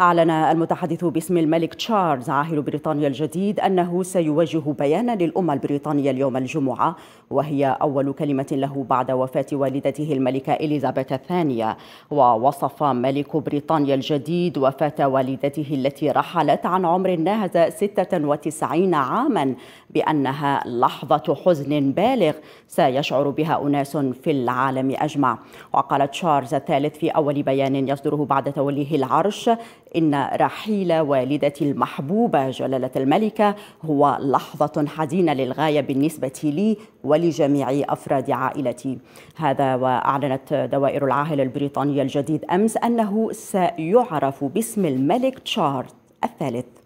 أعلن المتحدث باسم الملك تشارلز عاهل بريطانيا الجديد أنه سيوجه بيانا للأمة البريطانية اليوم الجمعة وهي أول كلمة له بعد وفاة والدته الملكة إليزابيث الثانية ووصف ملك بريطانيا الجديد وفاة والدته التي رحلت عن عمر ناهز 96 عاما بأنها لحظة حزن بالغ سيشعر بها أناس في العالم أجمع وقال تشارلز الثالث في أول بيان يصدره بعد توليه العرش إن رحيل والدتي المحبوبة جلالة الملكة هو لحظة حزينة للغاية بالنسبة لي ولجميع أفراد عائلتي هذا وأعلنت دوائر العاهل البريطانية الجديد أمس أنه سيعرف باسم الملك تشارلز الثالث